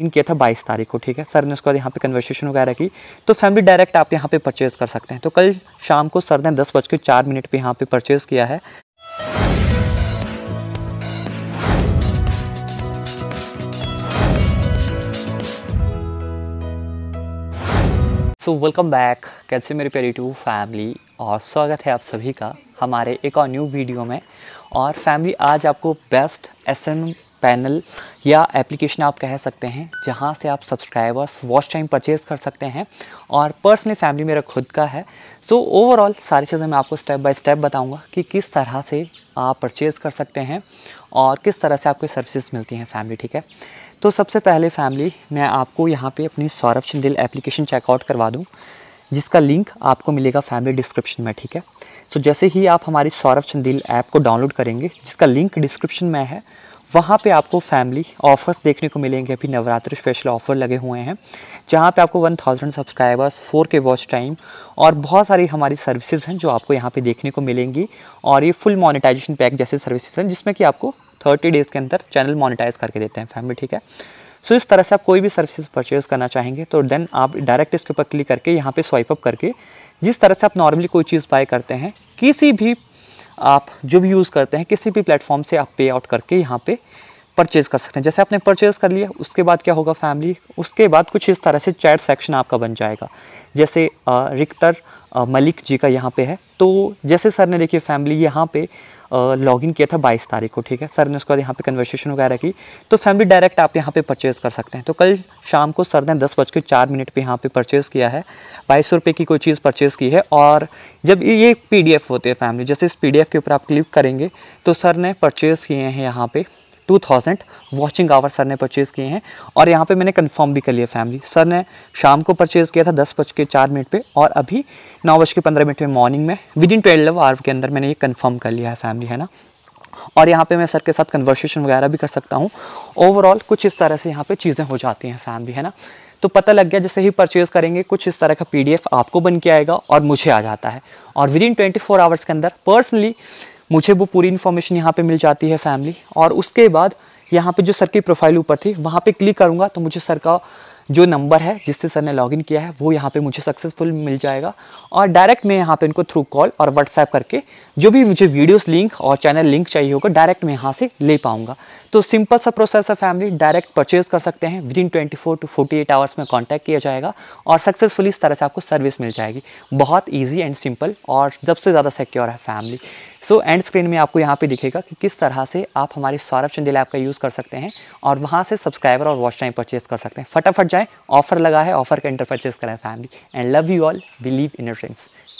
इन किया था बाईस तारीख को ठीक है सर ने उसके बाद यहाँ पे कन्वर्सेशन वगैरह की तो फैमिली डायरेक्ट आप यहाँ पे परचेज़ कर सकते हैं तो कल शाम को सर ने दस बज के चार मिनट पर यहाँ पे परचेज़ किया है सो वेलकम बैक कैसे मेरे प्यारी टू फैमिली और स्वागत है आप सभी का हमारे एक और न्यू वीडियो में और फैमिली आज आपको बेस्ट एस एम पैनल या एप्लीकेशन आप कह सकते हैं जहाँ से आप सब्सक्राइबर्स वॉच टाइम परचेज कर सकते हैं और पर्सनली फैमिली मेरा खुद का है सो so, ओवरऑल सारी चीज़ें मैं आपको स्टेप बाय स्टेप बताऊंगा कि किस तरह से आप परचेज़ कर सकते हैं और किस तरह से आपको सर्विसेज मिलती हैं फैमिली ठीक है तो सबसे पहले फैमिली मैं आपको यहाँ पर अपनी सौरभ शिंदिल एप्लीकेशन चेकआउट करवा दूँ जिसका लिंक आपको मिलेगा फैमिली डिस्क्रिप्शन में ठीक है सो so, जैसे ही आप हमारी सौरभ चंदील ऐप को डाउनलोड करेंगे जिसका लिंक डिस्क्रिप्शन में है वहाँ पे आपको फैमिली ऑफर्स देखने को मिलेंगे अभी नवरात्र स्पेशल ऑफर लगे हुए हैं जहाँ पे आपको 1000 सब्सक्राइबर्स 4K वॉच टाइम और बहुत सारी हमारी सर्विसेज हैं जो आपको यहाँ पे देखने को मिलेंगी और ये फुल मोनेटाइजेशन पैक जैसे सर्विसेज हैं जिसमें कि आपको 30 डेज़ के अंदर चैनल मोनिटाइज़ करके देते हैं फैमिली ठीक है सो so, इस तरह से आप कोई भी सर्विसेज परचेज़ करना चाहेंगे तो देन आप डायरेक्ट इसके ऊपर क्लिक करके यहाँ पर स्वाइपअप करके जिस तरह से आप नॉर्मली कोई चीज़ बाय करते हैं किसी भी आप जो भी यूज़ करते हैं किसी भी प्लेटफॉर्म से आप पे आउट करके यहाँ पे परचेज़ कर सकते हैं जैसे आपने परचेज़ कर लिया उसके बाद क्या होगा फैमिली उसके बाद कुछ इस तरह से चैट सेक्शन आपका बन जाएगा जैसे रिक्तर मलिक जी का यहाँ पे है तो जैसे सर ने देखिए फैमिली यहाँ पे लॉग इन किया था 22 तारीख को ठीक है सर ने उसके बाद यहाँ पे कन्वर्सेशन वगैरह की तो फैमिली डायरेक्ट आप यहाँ पे परचेज़ कर सकते हैं तो कल शाम को सर ने दस बज के चार मिनट पर यहाँ पर परचेज़ किया है बाईस सौ की कोई चीज़ परचेज़ की है और जब ये पी होते हैं फैमिली जैसे इस पी के ऊपर आप क्लिक करेंगे तो सर ने परचेज़ किए हैं यहाँ पर two thousand watching hour sir ने परचेज़ किए हैं और यहाँ पे मैंने कंफर्म भी कर लिया फैमिली सर ने शाम को परचेज़ किया था दस बज के चार मिनट पर और अभी नौ बज के पंद्रह मिनट में मॉर्निंग में विद इन ट्वेल्व आवर के अंदर मैंने ये कंफर्म कर लिया है फैमिली है ना और यहाँ पे मैं सर के साथ कन्वर्सेशन वगैरह भी कर सकता हूँ ओवरऑल कुछ इस तरह से यहाँ पे चीज़ें हो जाती हैं फैमिली है ना तो पता लग गया जैसे ही परचेज़ करेंगे कुछ इस तरह का पी आपको बन के आएगा और मुझे आ जाता है और विद इन ट्वेंटी आवर्स के अंदर पर्सनली मुझे वो पूरी इन्फॉर्मेशन यहाँ पे मिल जाती है फैमिली और उसके बाद यहाँ पे जो सर की प्रोफाइल ऊपर थी वहाँ पे क्लिक करूँगा तो मुझे सर का जो नंबर है जिससे सर ने लॉगिन किया है वो यहाँ पे मुझे सक्सेसफुल मिल जाएगा और डायरेक्ट मैं यहाँ पे इनको थ्रू कॉल और व्हाट्सएप करके जो भी मुझे वीडियोस लिंक और चैनल लिंक चाहिए होगा डायरेक्ट मैं यहाँ से ले पाऊँगा तो सिंपल सा प्रोसेस है फैमिली डायरेक्ट परचेज कर सकते हैं within twenty four to forty eight hours में कॉन्टैक्ट किया जाएगा और सक्सेसफुली इस तरह से आपको सर्विस मिल जाएगी बहुत ईजी एंड सिंपल और सबसे ज़्यादा सिक्योर है फैमिली सो एंड स्क्रीन में आपको यहाँ पे दिखेगा कि किस तरह से आप हमारी सौरभ चंदेल ऐप का यूज़ कर सकते हैं और वहाँ से सब्सक्राइबर और वॉच टाइम परचेज कर सकते हैं फटाफट जाएँ ऑफर लगा है ऑफर के अंडर परचेज करें family and love you all believe in your friends